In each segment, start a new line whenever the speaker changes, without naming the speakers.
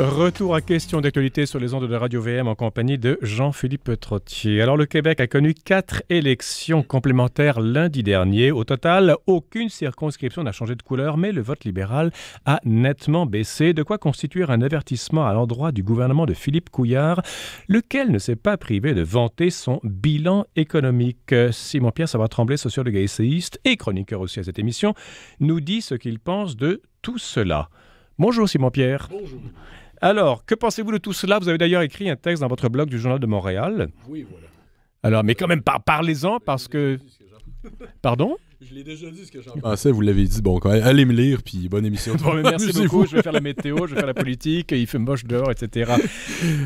Retour à questions d'actualité sur les ondes de Radio VM en compagnie de Jean-Philippe Trottier. Alors, le Québec a connu quatre élections complémentaires lundi dernier. Au total, aucune circonscription n'a changé de couleur, mais le vote libéral a nettement baissé, de quoi constituer un avertissement à l'endroit du gouvernement de Philippe Couillard, lequel ne s'est pas privé de vanter son bilan économique. Simon-Pierre Savard-Tremblay, sociologue et essayiste et chroniqueur aussi à cette émission, nous dit ce qu'il pense de tout cela. Bonjour Simon-Pierre. Bonjour. Alors, que pensez-vous de tout cela Vous avez d'ailleurs écrit un texte dans votre blog du Journal de Montréal. Oui, voilà.
Alors, mais quand même, parlez-en parce que. Pardon je l'ai déjà dit ce que j'en pensais, vous l'avez dit. Bon, quand allez me lire, puis bonne émission. merci beaucoup. Je vais faire la météo, je vais faire la politique, il fait moche dehors, etc.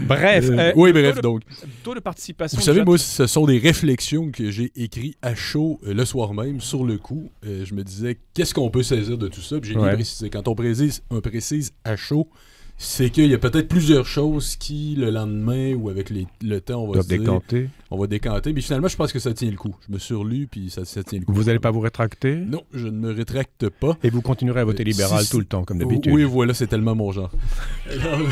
Bref. Euh, euh, oui, bref, donc. Taux de participation. Vous savez, moi, ce sont des réflexions que j'ai écrites à chaud euh, le soir même, sur le coup. je me disais, qu'est-ce qu'on peut saisir de tout ça? Puis j'ai dit Quand on précise, on précise à chaud, c'est qu'il y a peut-être plusieurs choses qui, le lendemain ou avec le temps, on va se décanter. on va décanter. Mais finalement, je pense que ça tient le coup. Je me suis puis ça, tient le coup. Vous n'allez pas vous rétracter Non, je ne me rétracte pas. Et vous continuerez à voter euh, libéral tout le temps, comme d'habitude. Oui, voilà, c'est tellement mon genre.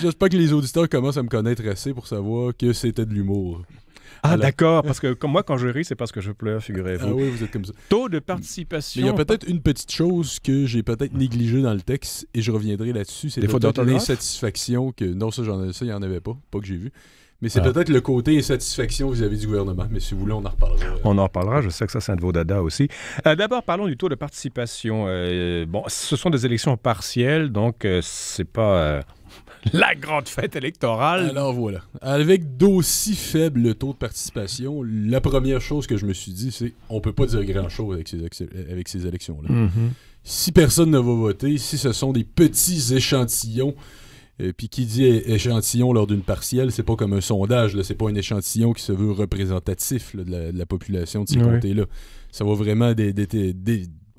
J'espère que les auditeurs commencent à me connaître assez pour savoir que c'était de l'humour. Ah, d'accord, parce que moi, quand je ris, c'est parce que je pleure, figurez-vous. Ah oui, vous êtes comme ça.
Taux de participation. il y a peut-être
une petite chose que j'ai peut-être négligée dans le texte et je reviendrai là-dessus. C'est peut-être l'insatisfaction que. Non, ça, ça il n'y en avait pas, pas que j'ai vu. Mais c'est ah. peut-être le côté insatisfaction vis-à-vis du gouvernement. Mais si vous voulez, on en reparlera.
On en reparlera. Je sais que ça, c'est un de vos dada aussi. Euh, d'abord, parlons du taux de participation. Euh, bon, ce sont des élections partielles, donc euh, c'est pas la grande fête électorale. Alors voilà.
Avec d'aussi faible taux de participation, la première chose que je me suis dit, c'est on peut pas dire grand-chose avec ces, avec ces élections-là. Mm-hmm. Si personne ne va voter, si ce sont des petits échantillons, et euh, puis qui dit échantillon lors d'une partielle, c'est pas comme un sondage, c'est pas un échantillon qui se veut représentatif de, la, population de ces oui. là Ça va vraiment des,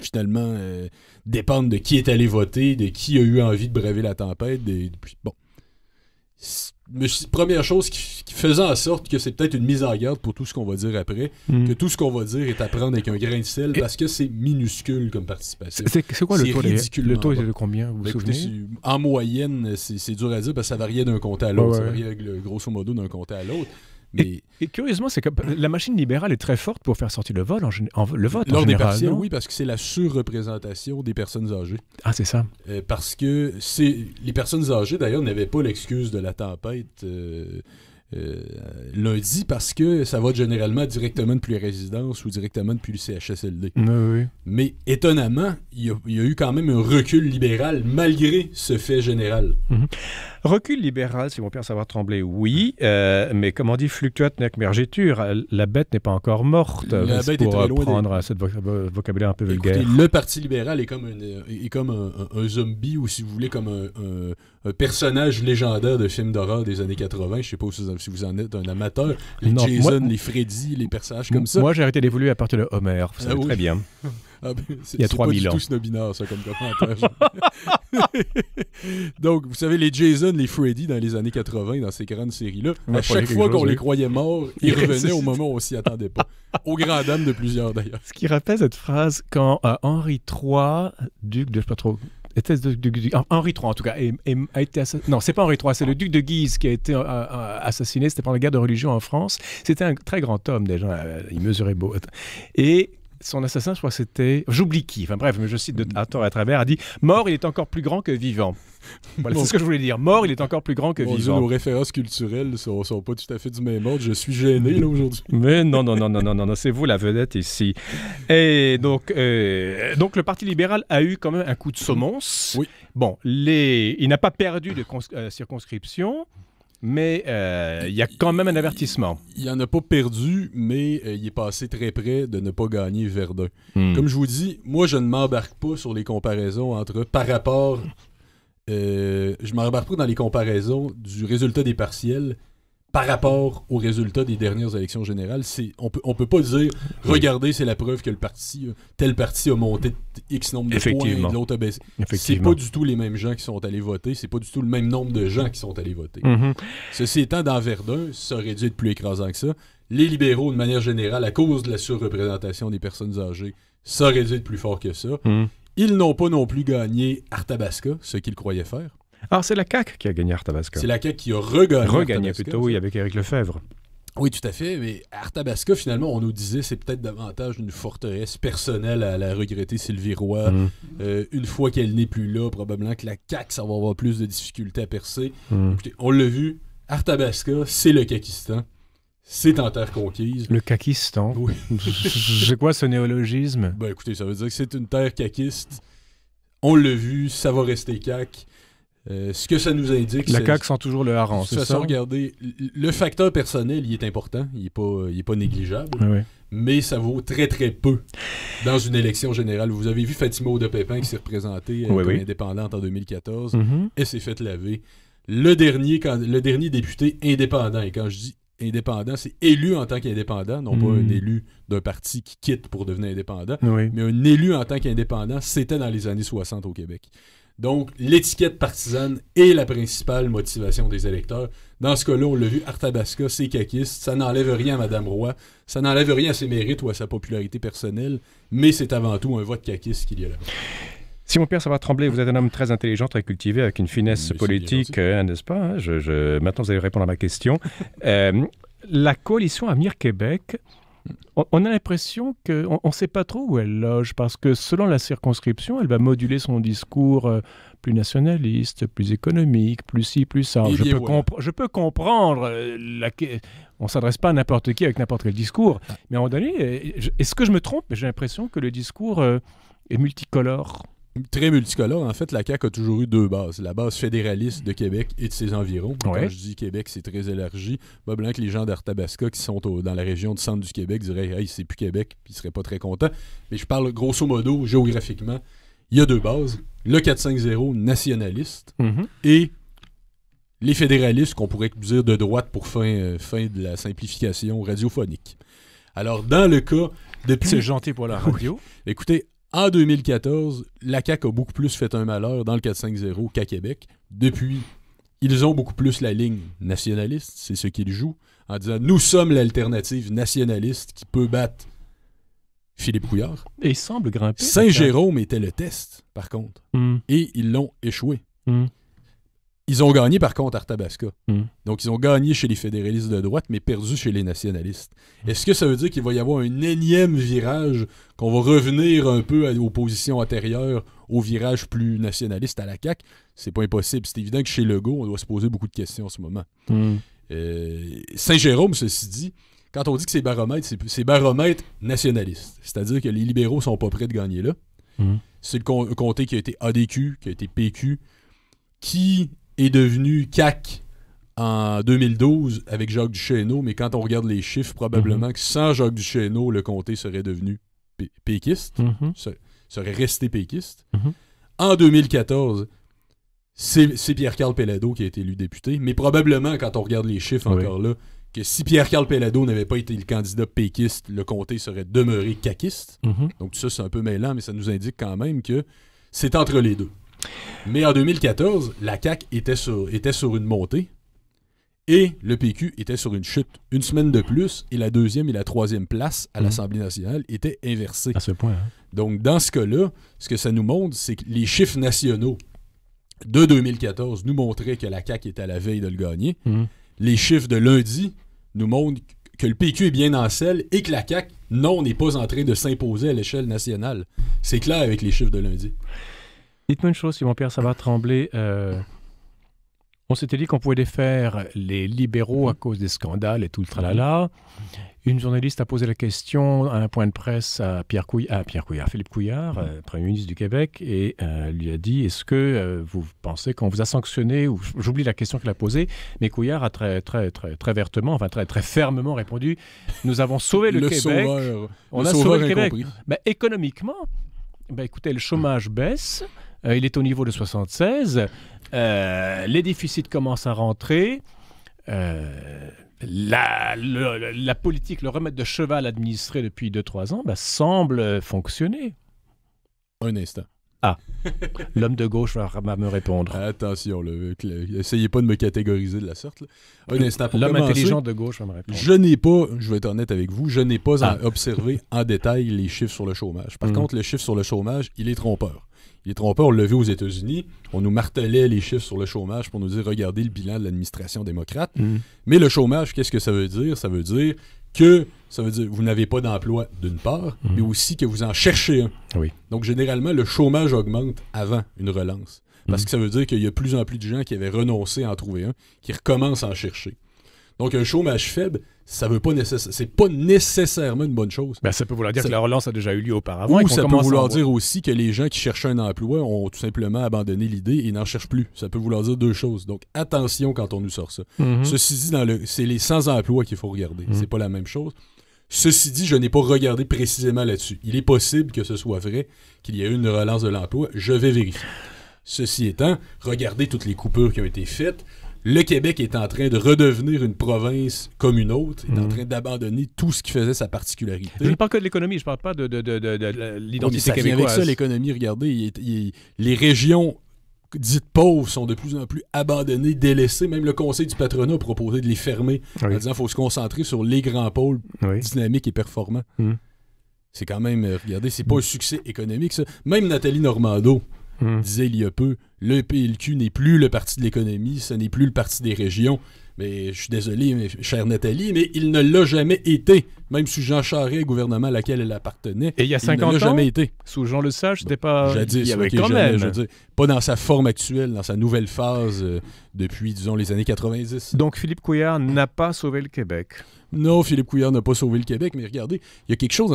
finalement euh, dépendre de qui est allé voter, de qui a eu envie de braver la tempête. bon. première chose qui, faisait en sorte que c'est peut-être une mise en garde pour tout ce qu'on va dire après, mm. que tout ce qu'on va dire est à prendre avec un grain de sel parce que c'est minuscule comme participation. C'est quoi le taux ridicule, Le taux était de combien vous vous ben, En moyenne, c'est dur à dire parce que ça variait d'un comté à l'autre. Ça variait grosso modo d'un comté à l'autre.
Et, curieusement, c'est que la machine libérale est très forte pour faire sortir le, vote, en, le vote Lors Des oui,
parce que c'est la surreprésentation des personnes âgées. Ah, c'est ça. Euh, parce que c'est les personnes âgées, d'ailleurs, n'avaient pas l'excuse de la tempête. Euh, euh, lundi parce que ça va généralement directement depuis les résidences ou directement depuis le CHSLD. Mais étonnamment, il y, a, eu quand même un recul libéral malgré ce fait général. Mhm. Recul libéral, si mon père savoir trembler, oui,
euh, mais comme on dit, fluctuate nec mergiture, la bête n'est pas encore morte. La bête est euh, prendre vocabulaire un peu vulgaire. le
Parti libéral est comme, un, zombie ou si vous voulez comme un, personnage légendaire de film d'horreur des années 80. Je sais pas où si vous en êtes un amateur, les Jason, les Freddy, les personnages comme ça. Moi, j'ai arrêté d'évoluer à partir de Homer. Ça ah très bien. Ah ben, Il y a 3000 ans. C'est ça, comme commentaire. Donc, vous savez, les Jason, les Freddy, dans les années 80, dans ces grandes séries-là, à chaque fois qu'on les hein. croyait morts, ils revenaient au moment où on s'y attendait pas. Au grand dames de plusieurs, d'ailleurs. Ce
qui rappelle cette phrase quand euh, Henri III, duc de, je sais pas trop, Henri III en tout cas, a été non, c'est pas Henri III, c'est le duc de Guise qui a été euh, euh, assassiné. C'était pendant la guerre de religion en France. C'était un très grand homme déjà. Euh, il mesurait beau. Et son assassin, je crois que c'était. J'oublie qui, enfin bref, mais je cite de, à tort à travers, a dit Mort, il est encore plus grand que vivant. Voilà, c'est ce que je voulais dire. Mort, il est encore plus grand que vivant. Nos références culturelles ne sont,
pas tout à fait du même ordre. Je suis gêné, là, aujourd'hui.
Mais non, non, non, non, non, non, c'est vous la vedette ici. Et donc, euh, donc, le Parti libéral a eu quand même un coup de semonce. Oui. Bon, les... il n'a pas perdu de euh, circonscription mais euh, il y a quand même un avertissement.
Il n'en a pas perdu, mais euh, il est passé très près de ne pas gagner Verdun. Hmm. Comme je vous dis, moi, je ne m'embarque pas sur les comparaisons entre par rapport. Euh, je m'embarque pas dans les comparaisons du résultat des partiels par rapport aux résultats des dernières élections générales, c'est on peut on peut pas dire regardez c'est la preuve que le parti euh, tel parti a monté x nombre de et l'autre a baissé. C'est pas du tout les mêmes gens qui sont allés voter, c'est pas du tout le même nombre de gens qui sont allés voter. Mhm. Ceci étant dans Verdun, ça aurait dû être plus écrasant que ça. Les libéraux de manière générale à cause de la surreprésentation des personnes âgées, ça aurait dû être plus fort que ça. Mhm. Ils n'ont pas non plus gagné Artabasca, ce qu'ils croyaient faire. Alors, c'est la CAQ qui a gagné Arthabasca. C'est la CAQ qui a regagné. Regagné plutôt, oui, avec
Éric Lefebvre.
Oui, tout à fait. Mais Arthabasca, finalement, on nous disait c'est peut-être davantage une forteresse personnelle à la regretter Sylvie Roy. Mm. Euh, une fois qu'elle n'est plus là, probablement que la CAQ, ça va avoir plus de difficultés à percer. Mm. Écoutez, on l'a vu, Arthabasca, c'est le Kakistan. C'est en terre conquise. Le Kakistan. Oui. c'est quoi ce néologisme? Ben écoutez, ça veut dire que c'est une terre kakiste. On l'a vu, ça va rester cac. Euh, ce que ça nous indique. La CAQ sent toujours le harangue. De regardez, le facteur personnel, il est important, il n'est pas, négligeable, mais ça vaut très très peu dans une élection générale. Vous avez vu Fatima de Pépin qui s'est représentée euh, comme indépendante en 2014, mm-hmm. et s'est faite laver. Le dernier, le dernier député indépendant, et quand je dis indépendant, c'est élu en tant qu'indépendant, non pas un mm. élu d'un parti qui quitte pour devenir indépendant, mais un élu en tant qu'indépendant, c'était dans les années 60 au Québec. Donc, l'étiquette partisane est la principale motivation des électeurs. Dans ce cas-là, on l'a vu, Arthabasca, c'est caquiste. Ça n'enlève rien à Mme Roy. Ça n'enlève rien à ses mérites ou à sa popularité personnelle. Mais c'est avant tout un vote caquiste qu'il y a là.
Simon Pierre Savard Tremblay, vous êtes un homme très intelligent, très cultivé, avec une finesse politique, euh, n'est-ce pas hein? je, Maintenant, vous allez répondre à ma question. Euh, la coalition Amir Québec on a l'impression qu'on ne sait pas trop où elle loge, parce que selon la circonscription, elle va moduler son discours euh, plus nationaliste, plus économique, plus ci, plus ça. Je peux, comprendre, euh, on ne s'adresse pas à n'importe qui avec n'importe quel discours, mais à un moment donné, euh, est-ce que je me trompe
J'ai l'impression que le discours est multicolore très multicolore. En fait, la CAQ a toujours eu deux bases. La base fédéraliste de Québec et de ses environs. Quand je dis Québec, c'est très élargi. Pas blanc que les gens d'Arthabasca qui sont dans la région du centre du Québec diraient « Hey, c'est plus Québec », puis ils seraient pas très contents. Mais je parle grosso modo, géographiquement, il y a deux bases. Le 450 nationaliste mhm. et les fédéralistes qu'on pourrait dire de droite pour euh, fin, de la simplification radiophonique. Alors, dans le cas... de... C'est gentil pour la radio. Écoutez, en 2014, la CAQ a beaucoup plus fait un malheur dans le 4-5-0 qu'à Québec. Depuis, ils ont beaucoup plus la ligne nationaliste, c'est ce qu'ils jouent, en disant nous sommes l'alternative nationaliste qui peut battre Philippe Couillard. Et il semble grimper. Saint-Jérôme était le test, par contre. Hmm. Et ils l'ont échoué. Hmm. Ils ont gagné par contre à Arthabasca. Hmm. Donc ils ont gagné chez les fédéralistes de droite, mais perdu chez les nationalistes. Hmm. Est-ce que ça veut dire qu'il va y avoir un énième virage, qu'on va revenir un peu aux positions antérieures, au virage plus nationaliste à la CAQ? C'est pas impossible. C'est évident que chez Legault, on doit se poser beaucoup de questions en ce moment. Hmm. Euh, Saint-Jérôme, ceci dit, quand on dit que c'est baromètre, c'est baromètre nationaliste. C'est-à-dire que les libéraux sont pas prêts de gagner là. C'est le comté qui a été ADQ, qui a été PQ, qui est devenu CAC en 2012 avec Jacques Duchesneau, mais quand on regarde les chiffres, probablement mhm. que sans Jacques Duchesneau, le comté serait devenu péquiste, mhm. serait resté péquiste. Mhm. En 2014, c'est Pierre-Carl Pellado qui a été élu député, mais probablement, quand on regarde les chiffres encore là, que si Pierre-Carl Pellado n'avait pas été le candidat péquiste, le comté serait demeuré caquiste. Donc tout ça, c'est un peu mêlant, mais ça nous indique quand même que c'est entre les deux. Mais en 2014, la CAC était sur, était sur une montée et le PQ était sur une chute. Une semaine de plus, et la deuxième et la troisième place à mhm. l'Assemblée nationale étaient inversées. À ce point. Hein. Donc, dans ce cas-là, ce que ça nous montre, c'est que les chiffres nationaux de 2014 nous montraient que la CAC était à la veille de le gagner. Mhm. Les chiffres de lundi nous montrent que le PQ est bien en selle et que la CAC, non, n'est pas en train de s'imposer à l'échelle nationale. C'est clair avec les chiffres de lundi.
Dites-moi une chose, si mon père, ça va trembler. Euh, on s'était dit qu'on pouvait défaire les libéraux à cause des scandales et tout le tralala. Mhm. Une journaliste a posé la question à un point de presse à Pierre Couillard, à, Pierre Philippe Couillard, euh, Premier ministre du Québec, et euh, lui a dit Est-ce que vous pensez qu'on vous a sanctionné Ou j'oublie la question qu'il a posée, mais Couillard a très, très, très, très vertement, enfin très, très fermement répondu Nous avons sauvé le, Québec. on a sauvé le Québec. Ben, économiquement, ben, écoutez, le chômage baisse. Euh, il est au niveau de 76. Euh, les déficits commencent à rentrer. Euh, la, politique, le remède de cheval administré depuis 2-3 ans, bah, semble
fonctionner. Un ah, l'homme de gauche va me répondre. Attention, le, essayez pas de me catégoriser de la sorte. Un instant, pour L'homme intelligent de gauche va me répondre. Je n'ai pas, je vais être honnête avec vous, je n'ai pas ah. observé en détail les chiffres sur le chômage. Par mm. contre, le chiffre sur le chômage, il est trompeur. Il est trompeur, on l'a vu aux États-Unis. On nous martelait les chiffres sur le chômage pour nous dire regardez le bilan de l'administration démocrate. Mm. Mais le chômage, qu'est-ce que ça veut dire Ça veut dire que ça veut dire que vous n'avez pas d'emploi d'une part, mhm. mais aussi que vous en cherchez un. Donc généralement, le chômage augmente avant une relance. Parce mhm. que ça veut dire qu'il y a de plus en plus de gens qui avaient renoncé à en trouver un, qui recommencent à en chercher. Donc un chômage faible, ça veut pas nécessaire, c'est pas nécessairement une bonne chose. Ben, ça peut vouloir dire que la relance a déjà eu lieu auparavant. Ou ça peut vouloir dire aussi que les gens qui cherchent un emploi ont tout simplement abandonné l'idée et n'en cherchent plus. Ça peut vouloir dire deux choses. Donc attention quand on nous sort ça. Mhm. Ceci dit, c'est les sans-emploi qu'il faut regarder. C'est pas la même chose. Ceci dit, je n'ai pas regardé précisément là-dessus. Il est possible que ce soit vrai, qu'il y ait eu une relance de l'emploi. Je vais vérifier. Ceci étant, regardez toutes les coupures qui ont été faites. Le Québec est en train de redevenir une province comme une autre, est en mhm. train d'abandonner tout ce qui faisait sa particularité. Je ne
parle que de l'économie, je ne parle pas de, de, de, de l'identité québécoise. Avec ça,
l'économie, regardez, les régions dites pauvres sont de plus en plus abandonnés, délaissés. Même le conseil du patronat a proposé de les fermer en disant qu'il faut se concentrer sur les grands pôles dynamiques et performants. Hmm. C'est quand même, euh, regardez, c'est pas un succès économique, Même Nathalie Normando hmm. disait il y a peu, le PLQ n'est plus le parti de l'économie, ce n'est plus le parti des régions. Mais je suis désolé, chère Nathalie, mais il ne l'a jamais été. Même sous Jean Charest, gouvernement à laquelle elle appartenait, et il y a 50 ans, jamais été. Sous Jean Lesage, c'était pas. Jadis, il y avait quand même. Je pas dans sa forme actuelle, dans sa nouvelle phase euh, depuis, disons, les années 90. Donc Philippe Couillard n'a pas sauvé le Québec. Non, Philippe Couillard n'a pas sauvé le Québec, mais regardez, il y a quelque chose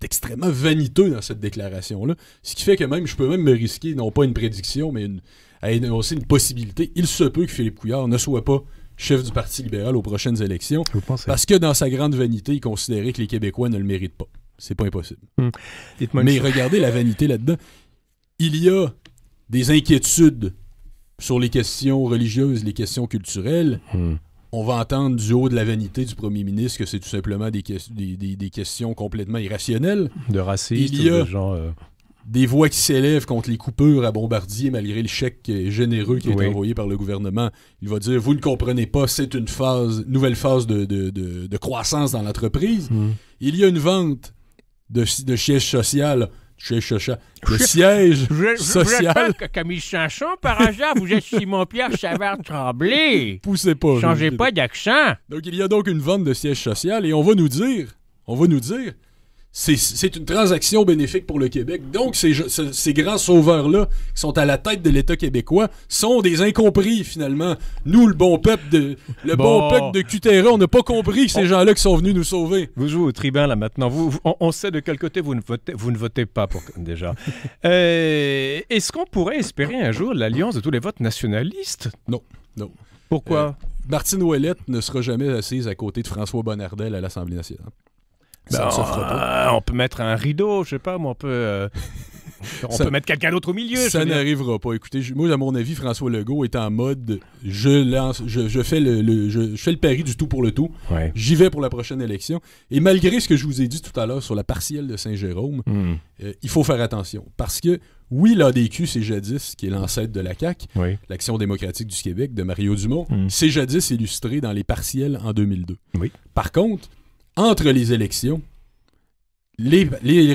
d'extrêmement vaniteux dans cette déclaration-là. Ce qui fait que même, je peux même me risquer, non pas une prédiction, mais une, à énoncer une possibilité. Il se peut que Philippe Couillard ne soit pas chef du Parti libéral aux prochaines élections. Parce que dans sa grande vanité, considérer que les Québécois ne le méritent pas. C'est pas impossible. Hmm. Mais regardez la vanité là-dedans. Il y a des inquiétudes sur les questions religieuses, les questions culturelles. Hmm. On va entendre du haut de la vanité du premier ministre que c'est tout simplement des, des, questions complètement irrationnelles. De racisme, de gens, euh, des voix qui s'élèvent contre les coupures à Bombardier malgré le chèque euh, généreux qui est été envoyé par le gouvernement. Il va dire, vous ne comprenez pas, c'est une phase, nouvelle phase de, croissance dans l'entreprise. Hmm. Il y a une vente de, sièges siège social. Siège social. Le siège je, je, social.
par hasard, vous êtes Simon-Pierre
Savard-Tremblay. Poussez pas. Changez pas d'accent. Donc, il y a donc une vente de siège social et on va nous dire, on va nous dire, c'est une transaction bénéfique pour le Québec. Donc, ces, grands sauveurs-là, qui sont à la tête de l'État québécois, sont des incompris, finalement. Nous, le bon peuple de, le bon, peuple de on n'a pas compris que ces
gens-là qui sont venus nous sauver. Vous jouez au tribun, là, maintenant. Vous, on, sait de quel côté vous ne votez, vous ne votez pas, déjà. Euh, est-ce qu'on pourrait espérer un jour l'alliance
de tous les votes nationalistes? Non, non. Pourquoi? Euh, Martine Ouellette ne sera jamais assise à côté de François Bonnardel à l'Assemblée nationale. Bah, euh, on peut mettre un rideau, je sais pas, moi on peut. Euh, on peut mettre quelqu'un d'autre au milieu. Ça n'arrivera pas. Écoutez, moi, à mon avis, François Legault est en mode je lance, je, fais le, pari du tout pour le tout. J'y vais pour la prochaine élection. Et malgré ce que je vous ai dit tout à l'heure sur la partielle de Saint-Jérôme, hmm. euh, il faut faire attention parce que oui, l'ADQ, c'est jadis, qui est l'ancêtre de la CAQ, l'Action démocratique du Québec de Mario Dumont, hmm. c'est jadis illustré dans les partiels en 2002. Par contre, entre les élections, les,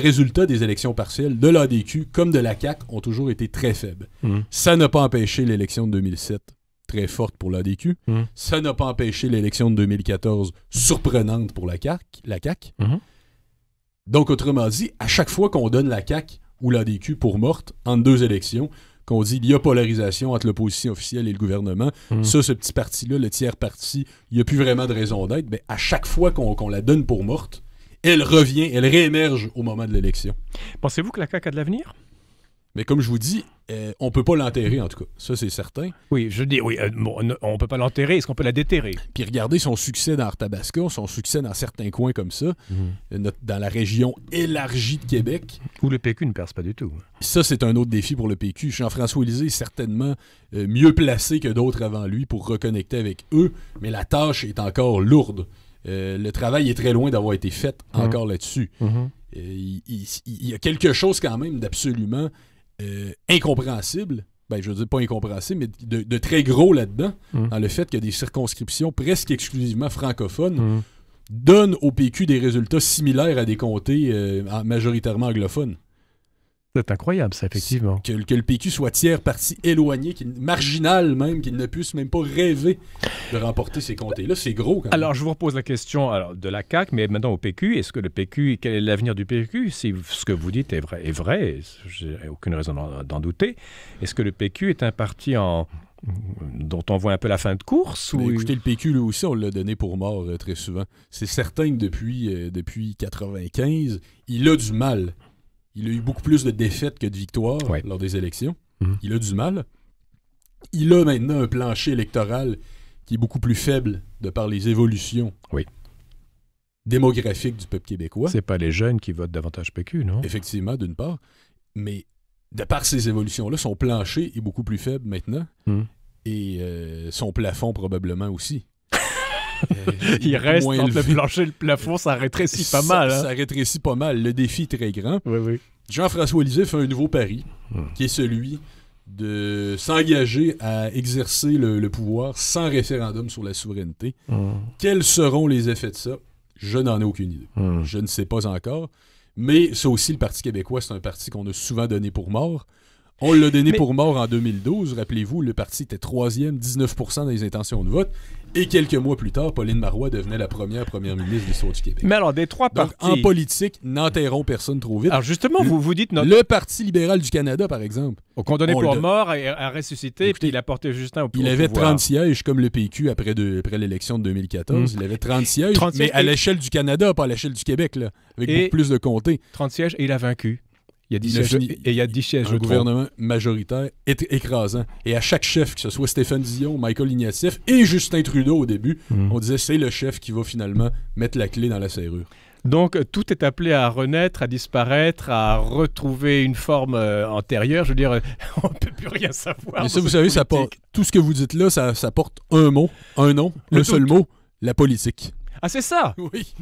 résultats des élections partielles de l'ADQ comme de la CAC ont toujours été très faibles. Mm. Ça n'a pas empêché l'élection de 2007 très forte pour l'ADQ. Mm. Ça n'a pas empêché l'élection de 2014 surprenante pour la CAQ. La CAC. Mm-hmm. Donc, autrement dit, à chaque fois qu'on donne la CAC ou l'ADQ pour morte en deux élections, qu'on dit il y a polarisation entre l'opposition officielle et le gouvernement. Hmm. Ça, ce petit parti-là, le tiers parti, il n'y a plus vraiment de raison d'être. Mais à chaque fois qu'on la donne pour morte, elle revient, elle réémerge au moment de l'élection. Pensez-vous que la CAQ a de l'avenir? Mais comme je vous dis, on euh, on peut pas l'enterrer, en tout cas. Ça, c'est certain. Oui, je dis, oui, euh, on peut pas l'enterrer. Est-ce qu'on peut la déterrer? Puis regardez son succès dans Arthabasca, son succès dans certains coins comme ça, mhm. euh, dans la région élargie de Québec. Où le PQ ne perce pas du tout. Ça, c'est un autre défi pour le PQ. Jean-François Élisée est certainement mieux placé que d'autres avant lui pour reconnecter avec eux, mais la tâche est encore lourde. le travail est très loin d'avoir été fait encore mhm. là-dessus. Mhm. il y a quelque chose quand même d'absolument euh, incompréhensible, ben, je veux dire pas incompréhensible, mais de, très gros là-dedans, mm. dans le fait que des circonscriptions presque exclusivement francophones mm. donnent au PQ des résultats similaires à des comtés euh, majoritairement anglophones. C'est incroyable, ça, effectivement. Que, le PQ soit tiers parti éloigné, marginal même, qu'il ne puisse même pas rêver de remporter ces comtés-là. C'est gros. Alors,
je vous repose la question de la CAQ, mais maintenant au PQ. Est-ce que le PQ, quel est l'avenir du PQ Si ce que vous dites est vrai, est vrai j'ai aucune raison d'en douter. Est-ce que le PQ est un
parti dont on voit un peu la fin de course. Ou... Écoutez, le PQ, lui aussi, on l'a donné pour mort euh, très souvent. C'est certain que depuis, euh, depuis 95, il a du mal il a eu beaucoup plus de défaites que de victoires lors des élections. Mhm. Il a du mal. Il a maintenant un plancher électoral qui est beaucoup plus faible de par les évolutions démographiques du peuple québécois. C'est pas les jeunes qui votent davantage PQ, non? Effectivement, d'une part. Mais de par ces évolutions-là, son plancher est beaucoup plus faible maintenant. Mhm. Et euh, son plafond probablement aussi. Euh, il reste entre le plancher
le plafond, ça rétrécit pas mal. Hein. Ça,
rétrécit pas mal. Le défi est très grand. Jean-François Lisée fait un nouveau pari, hmm. qui est celui de s'engager à exercer le, pouvoir sans référendum sur la souveraineté. Hmm. Quels seront les effets de ça? Je n'en ai aucune idée. Hmm. Je ne sais pas encore. Mais c'est aussi, le Parti québécois, c'est un parti qu'on a souvent donné pour mort. On l'a donné pour mort en 2012. Rappelez-vous, le parti était troisième, 19% dans les intentions de vote. Et quelques mois plus tard, Pauline Marois devenait la première première ministre du l'histoire du Québec. Mais alors, des trois partis. En politique, n'enterrons personne trop vite. Alors, justement, vous vous dites. Notre... Le Parti libéral du Canada, par exemple. Au condamné pour mort mort, à, ressuscité, puis il a porté Justin au pouvoir. Il avait 30 sièges, comme le PQ après, l'élection de 2014. Hmm. Il avait 30 sièges, mais à l'échelle du Canada, pas à l'échelle du Québec, là, avec beaucoup plus de comtés. 30 sièges, et il a vaincu. Il y a dix sièges, et gouvernement majoritaire est écrasant. Et à chaque chef, que ce soit Stéphane Dion, Michael Ignatieff et Justin Trudeau au début, mhm. on disait c'est le chef qui va finalement mettre la clé dans la serrure. Donc tout est appelé à renaître, à disparaître,
à retrouver une forme euh, antérieure. Je veux dire, euh, on ne peut plus rien savoir. Mais ça, vous savez, ça porte,
tout ce que vous dites là, ça, porte un mot, un nom, le seul mot, la politique.
Ah, c'est ça Oui.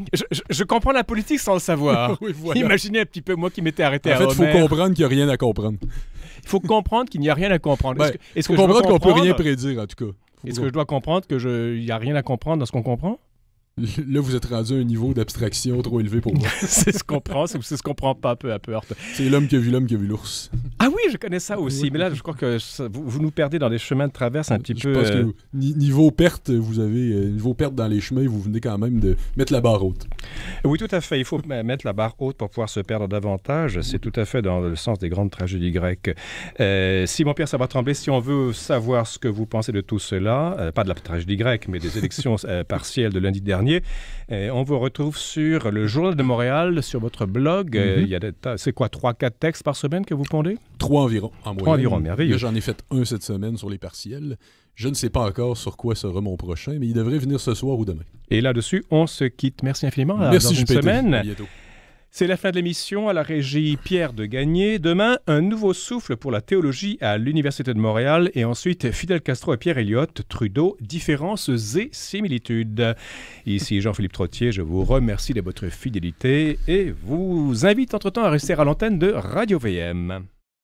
Je, comprends la politique sans le savoir. Imaginez un petit peu moi qui m'étais arrêté en fait, il faut comprendre
qu'il n'y a rien à comprendre. Il faut comprendre qu'il n'y a rien à comprendre. est comprendre qu'on peut rien prédire, en tout
cas. Est-ce que je dois comprendre qu'il n'y a rien à comprendre dans ce qu'on comprend
Là, vous êtes rendu à un niveau d'abstraction trop élevé pour moi. c'est ce qu'on prend, c'est ce qu'on prend pas peu à peu. C'est l'homme qui a vu l'homme qui a vu l'ours.
Ah, oui, je connais ça aussi. Mais là,
je crois que vous, nous
perdez dans des chemins de traverse un petit je peu. Pense que, euh,
niveau perte, vous avez euh, niveau perte dans les chemins, vous venez quand même de
mettre la barre haute. Oui, tout à fait. Il faut mettre la barre haute pour pouvoir se perdre davantage. C'est tout à fait dans le sens des grandes tragédies grecques. Euh, Simon Pierre va trembler. si on veut savoir ce que vous pensez de tout cela, pas de la tragédie grecque, mais des élections partielles de lundi dernier, on vous retrouve sur le Journal de Montréal, sur votre blog. Mm-hmm. Il y a c'est quoi trois, quatre textes par semaine que vous pondez Trois environ.
En Trois environ, merveilleux. J'en ai fait un cette semaine sur les partiels. Je ne sais pas encore sur quoi sera mon prochain, mais il devrait venir ce soir ou demain. Et
là-dessus, on se quitte. Merci infiniment. Merci, dans une semaine.
C'est la fin de l'émission à la
régie Pierre de Gagné. Demain, un nouveau souffle pour la théologie à l'Université de Montréal et ensuite Fidel Castro et Pierre Elliott, Trudeau, différences et similitudes. Ici Jean-Philippe Trottier, je vous remercie de votre fidélité et vous invite entre-temps à rester à l'antenne de Radio VM.